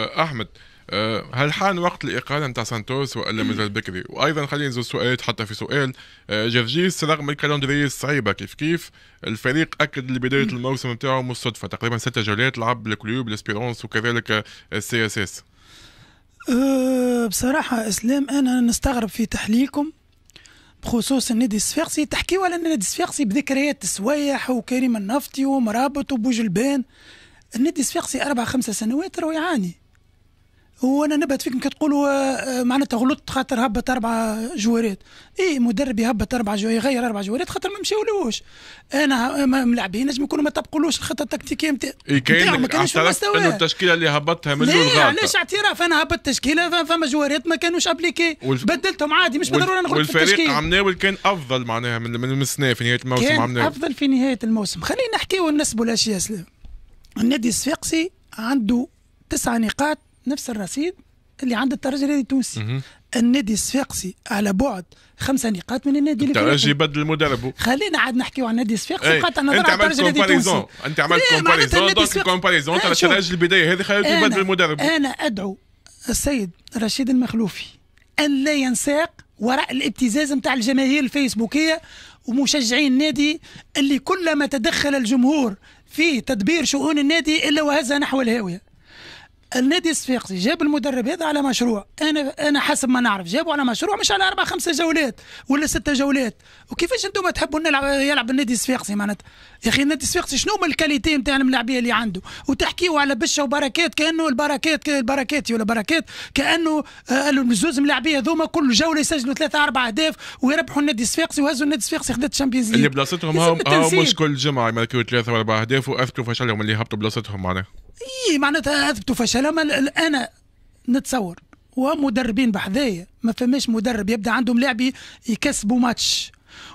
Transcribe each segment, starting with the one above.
آه، احمد آه، هل حان وقت الاقاله نتاع سانتوس والا مازال بكري؟ وايضا خلينا زوج سؤالات حتى في سؤال آه، جرجيس رغم الكالندريه الصعيبه كيف كيف الفريق اكد لبدايه الموسم نتاعه مصدفه تقريبا ستة جولات لعب الكليوب الاسبيرونس وكذلك السي اس اس. بصراحه اسلام انا نستغرب في تحليلكم بخصوص النادي الصفاقسي تحكيوا على النادي الصفاقسي بذكريات السويح وكريم النفطي ومرابط وبوجلبان النادي الصفاقسي اربع خمسة سنوات راهو يعاني هو انا نبهت فيكم كتقولوا آه، معناتها غلطت خاطر هبط اربع جوارات اي مدرب يهبط اربع جوارات يغير اربع جوارات خاطر ما مشاولوش انا ملاعبين نجم يكونوا ما طبقولوش الخطه التكتيكيه نتاع إيه، ما كانش في المستوى انه التشكيله اللي هبطها من الاول غلط علاش اعتراف انا هبطت تشكيله فما جوارات ما كانوش ابليكي والف... بدلتهم عادي مش بالضروره نغلط انا غلطت والفريق عمناول كان افضل معناها من من السنه في نهايه الموسم كان عمناول افضل في نهايه الموسم خلينا نحكي ونسبوا الاشياء سلام النادي الصفاقسي عنده تسع نقاط نفس الرصيد اللي عند الترجي التونسي النادي الصفاقسي على بعد خمسة نقاط من النادي الترجي بدل مدربه خلينا عاد نحكيو عن النادي الصفاقسي إيه. قطع نظر على الترجي التونسي انت عملت كومباريزون دونك كومباريزون الترجي البدايه هذه خلينا بدل مدربه انا ادعو السيد رشيد المخلوفي ان لا ينساق وراء الابتزاز نتاع الجماهير الفيسبوكيه ومشجعين النادي اللي كلما تدخل الجمهور في تدبير شؤون النادي الا وهزها نحو الهاويه النادي الصفاقسي جاب المدرب هذا على مشروع انا انا حسب ما نعرف جابوا على مشروع مش على اربع خمسه جولات ولا سته جولات وكيفاش انتم تحبوا نلعب يلعب النادي الصفاقسي معناتها يا اخي النادي الصفاقسي شنو من الكاليتي نتاع الملاعبيه اللي عنده وتحكيوا على بشه وبركات كانه البركات البركات ولا بركات كانه قالوا آه، الزوز ملاعبيه هذوما كل جوله يسجلوا ثلاثه اربع اهداف ويربحوا النادي الصفاقسي وهزوا النادي الصفاقسي خدت الشامبيونز اللي بلاصتهم هم مش كل جمعه يملكوا ثلاثه اربع اهداف واذكروا فشلهم اللي هبطوا بلاصتهم معناها اي معناتها اثبتوا فشلهم انا نتصور ومدربين بحذايا ما فماش مدرب يبدا عندهم لاعب يكسبوا ماتش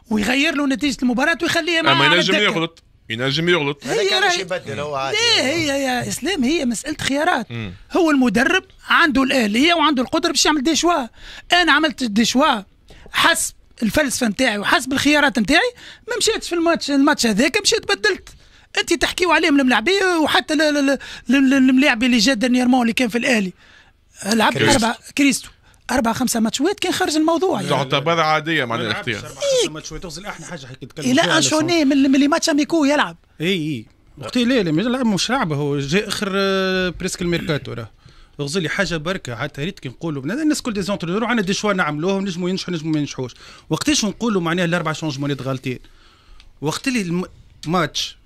ويغير له نتيجه المباراه ويخليها مع ينجم يغلط ينجم يغلط هذا باش يبدل هو عادي هي يا اسلام هي مساله خيارات مم. هو المدرب عنده الاهليه وعنده القدره باش يعمل ديشوا انا عملت ديشوا حسب الفلسفه نتاعي وحسب الخيارات نتاعي ما مشيتش في الماتش الماتش هذاك مشيت بدلت انت تحكيو عليهم الملاعبيه وحتى الملاعب اللي جا دنييرمون اللي كان في الاهلي لعب اربع كريستو اربع خمسه ماتشوات كان خارج الموضوع يعني تعتبر عاديه معناها الاختيار اربع إيه. ماتشوات تغزل احنا حاجه نتكلم لا انشوني من اللي ماتش اميكو يلعب اي اي وقتي لا لا مش لعب هو جاء اخر آه، بريسك الميركاتو راه غزلي حاجه بركه حتى ريت كي نقولوا الناس كل دي عندنا دي شوا نعملوهم نجموا ينجحوا نجموا ما ينجحوش وقتاش نقولوا معناها الاربع شونجمون غالطين وقت اللي الماتش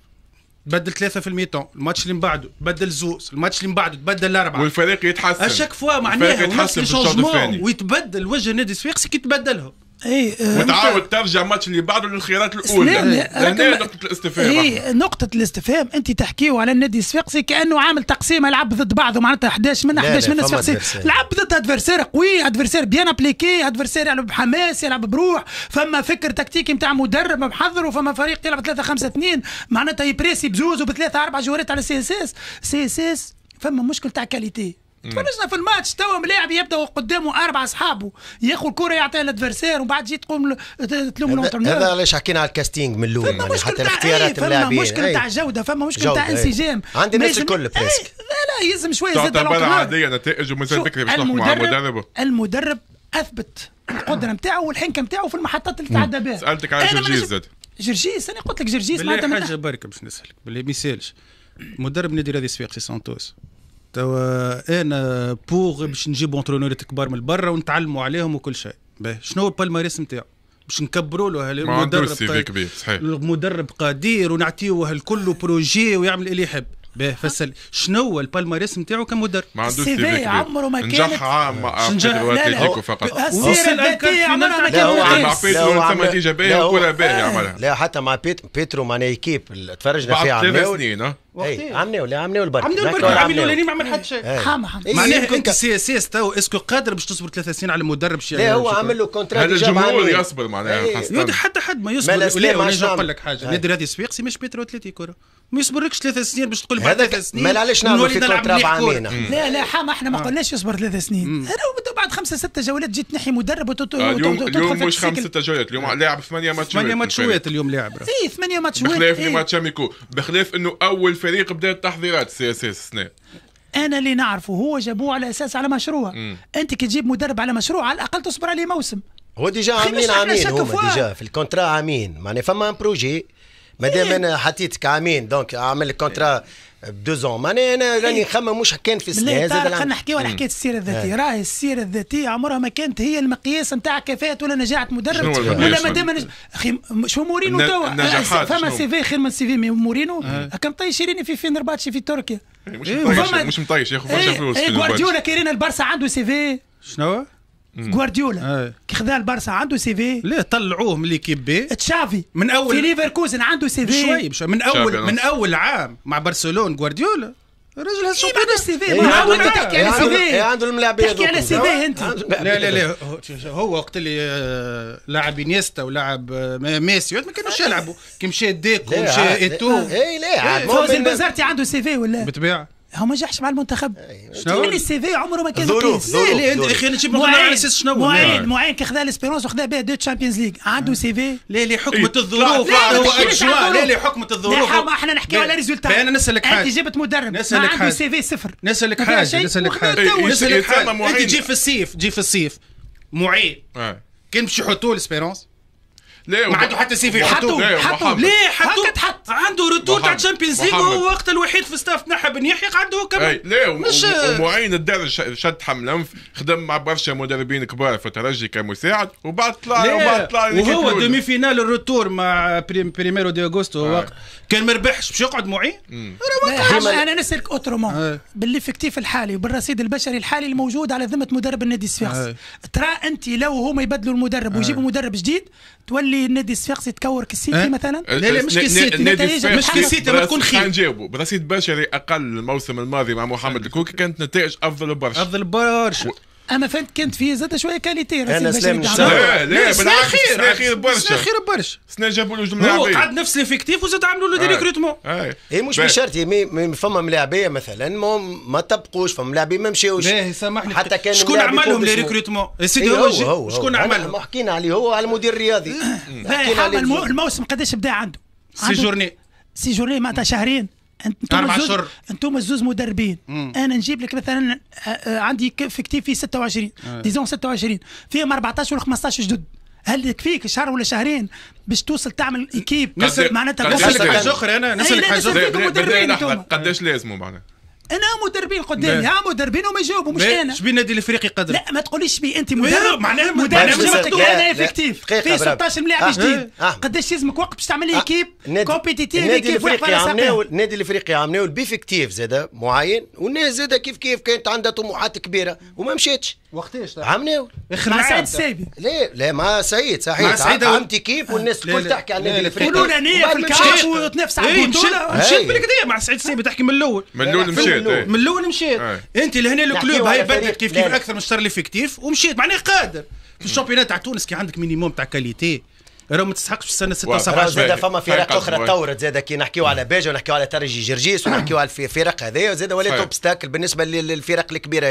تبدل ثلاثة في الميتون الماتش اللي من بعده تبدل زوز الماتش اللي من بعده تبدل أربعة والفريق يتحسن أشك فوا معناها نفس الشونجمون ويتبدل وجه نادي الصفاقسي كي تبدلهم اي آه، وتعاود ترجع الماتش اللي بعده للخيارات الاولى يعني هنا نقطه الاستفهام اي نقطه الاستفهام انت تحكيو على النادي الصفاقسي كانه عامل تقسيم لعب ضد بعضه معناتها 11 من 11 من الصفاقسي لعب ضد ادفرسير قوي ادفرسير بيان ابليكي ادفرسير يلعب بحماس يلعب بروح فما فكر تكتيكي نتاع مدرب محضر فما فريق يلعب 3 5 2 معناتها يبريسي بزوز وبثلاثه اربع جوارات على سي اس اس سي اس اس فما مشكل تاع كاليتي تفرجنا في الماتش توا ملاعب يبدا قدامه اربع اصحابه ياخذ الكره يعطيها لادفيرسير ومن بعد تجي تقوم تلوم الانترنور هذا علاش حكينا على الكاستينج من الاول يعني حتى الاختيارات إيه، فما مشكل تاع إيه. جوده فما مشكل تاع إيه. انسجام عندي ناس الكل بريسك لا لا يلزم شويه زاد عاديه نتائج ومازال مع المدرب المدرب اثبت القدره نتاعو والحنكه نتاعو في المحطات اللي تعدى بها سالتك على جرجيس زاد جرجيس انا قلت لك جرجيس معناتها حاجه برك باش نسالك بالله ما يسالش مدرب نادي رياضي السفاقسي سانتوس توا انا بوغ باش نجيبوا انترونورات كبار من برا ونتعلموا عليهم وكل شيء باهي شنو البالماريس نتاعو باش نكبروا له المدرب كبير صحيح المدرب قدير ونعطيوه الكل بروجي ويعمل اللي يحب باهي أه. فسل شنو هو البالماريس نتاعو كمدرب ما عندوش سي في عمره ما كان نجح عام اتلتيكو فقط السيره الذاتيه عمرها ما كانت مع بيترو ثم نتيجه باهيه وكلها باهيه عملها لا حتى مع بيترو معناها ايكيب تفرجنا فيها عمره ثلاث سنين وقتين إيه، عمني ولا عمني والبركي عمني والبركي عاملين الاولانيين ما عمل حتى شيء حامة إيه. حامة إيه، معناها انت سي اس اس تو اسكو قادر باش تصبر ثلاث سنين على مدرب شي لا هو عمل له كونترا هذا الجمهور يصبر معناها يودي حتى حد ما يصبر لا ولا نقول لك حاجه النادي الرياضي السويقسي مش بيترو اتليتيكو ما يصبركش ثلاث سنين باش تقول هذا ثلاث سنين ما علاش نعمل في كونترا عامين لا لا حما احنا ما آه. قلناش يصبر ثلاث سنين بعد خمسه سته جولات جيت تنحي مدرب آه، اليوم اليوم مش خمسه سته جولات اليوم آه. لاعب ثمانيه ماتشات ثمانيه ماتشات اليوم لاعب اي ثمانيه ماتشات بخلاف لي ماتش اميكو بخلاف انه اول الفريق بدا التحضيرات سي اس اس انا اللي نعرفه هو جابوه على اساس على مشروع مم. انت كي تجيب مدرب على مشروع على الاقل تصبر عليه موسم هو ديجا عاملين عاملين هو ديجا في الكونترا عاملين معناها فما ان بروجي مادام إيه. انا حطيتك عامين دونك عمل كونترا بدوزون معناها انا إيه. راني نخمم مش كان في السنه هذا خلينا نحكيو على حكايه السيره الذاتيه آه. راهي السيره الذاتيه عمرها ما كانت هي المقياس نتاع كفاءه ولا نجاعه مدرب ولا مادام نج... اخي شو مورينو توا أه، فما سي في خير من سي في مورينو آه. كان مطيش يريني في فينرباتشي في تركيا إيه، مش مطيش ياخذ برشا فلوس غوارديولا كيرينا البرسا عنده سي في شنو غوارديولا إيه. كي خذا البارسا عنده سي في ليه طلعوه من ليكيب بي تشافي من اول في ليفركوزن عنده سي في شوي بشوي من اول من اول عام مع برشلونه غوارديولا الراجل هذا شو عنده سي في إيه، ما هو تحكي على إيه، سي في عنده الملاعبيه تحكي على سي في انت لا لا لا هو وقت اللي آه، لاعب انيستا ولاعب آه، ميسي ما كانوش يلعبوا كي مشى ديكو مشى ايتو اي لا فوز البزرتي عنده سي في ولا بالطبيعه هو ما نجحش مع المنتخب شنو السي في عمره ما كان ظروف لا لا يا اخي نجيب على اساس شنو معين معين كي كخذا ليسبيرونس وخذا بها دو تشامبيونز ليغ عنده سي في لا لا حكمة إيه. الظروف هو اجواء لا لا حكمة الظروف احنا نحكي على ريزولتا انا نسالك حاجه انت جبت مدرب نسالك حاجه عنده سي في صفر نسالك حاجه نسالك حاجه نسالك إيه، حاجه إيه، انت جي في الصيف جي في الصيف معين آه. كان باش يحطوه ليسبيرونس لا ما عنده حتى سي في حطوه حطوه ليه حطوه حط عنده الشامبيونز ليج هو وقت الوحيد في ستاف تنحى بن يحيى هو كمان لا مش ومعين الدار شد انف خدم مع برشا مدربين كبار في الترجي كمساعد وبعد طلع وبعد طلع وهو دومي فينال الروتور مع بريميرو دي اغوستو وقت كان ما ربحش باش يقعد معين انا نسالك اوترومون بالافكتيف الحالي وبالرصيد البشري الحالي الموجود على ذمه مدرب النادي السفيقسي ترى انت لو هما يبدلوا المدرب ويجيبوا مدرب جديد تولي النادي السفيقسي تكور كالسيتي مثلا لا لا مش كالسيتي مش كالسيتي ما تكون خير نجاوبوا برسيد بشري يعني اقل الموسم الماضي مع محمد الكوكي كانت نتائج افضل برشا افضل برشا و... اما فهمت كانت فيه زاد شويه كاليتي انا سلام لا لا بالعكس سنة خير برشا سنة خير برشا سنة جابوا له جمله هو قعد نفس ليفيكتيف وزاد عملوا له دي ريكروتمون اي مش بشرط فما ملاعبيه مثلا ما تبقوش فما ملاعبيه ما مشاوش سامحني حتى كان شكون عملهم لي ريكروتمون إيه، سيدي هو شكون عملهم حكينا عليه هو على المدير الرياضي الموسم قداش بدا عنده سي جورني سي سيجوري معناتها شهرين انتم اربع اشهر انتم الزوز مدربين مم. انا نجيب لك مثلا آه، آه، عندي في كتيفي 26 أيه. ديزون 26 فيهم 14 ولا 15 جدد هل يكفيك شهر ولا شهرين باش توصل تعمل ايكيب معناتها نسالك حاجه اخرى انا نسالك حاجه اخرى قداش لازموا معناتها انا مدربين قدامي ها مدربين وما يجاوبوا مش انا شبي النادي الافريقي قدر لا ما تقوليش بي انت مدرب معناها مدرب انا افكتيف في 16 ملاعب آه، جديد آه، آه. قداش يلزمك وقت باش تعمل ايكيب كومبيتيتيف النادي الافريقي عمناو النادي الافريقي عمناو بيفكتيف زاد معين والناس زاد كيف كيف كانت عندها طموحات كبيره وما مشاتش وقتاش طيب؟ عام ناول اخر مع سعيد السابي لا لا مع سعيد صحيح سعيد عمتي كيف والناس الكل تحكي عن النادي الافريقي قولوا انا في الكاش وتنافس على البطوله مشيت إيه، إيه. بالكدا مع سعيد السابي تحكي من الاول من الاول مشيت إيه. من الاول مشيت انت لهنا الكلوب هاي بدلت كيف كيف اكثر من الشهر اللي ومشيت معناه قادر في الشامبيونات تاع تونس كي عندك مينيموم تاع كاليتي راه ما تستحقش في السنه 6 7 زاد فما فرق اخرى تورت زاد كي نحكيو على باجا ونحكيو على ترجي جرجيس ونحكيو على الفرق هذايا زاد ولات اوبستاكل بالنسبه للفرق الكبيره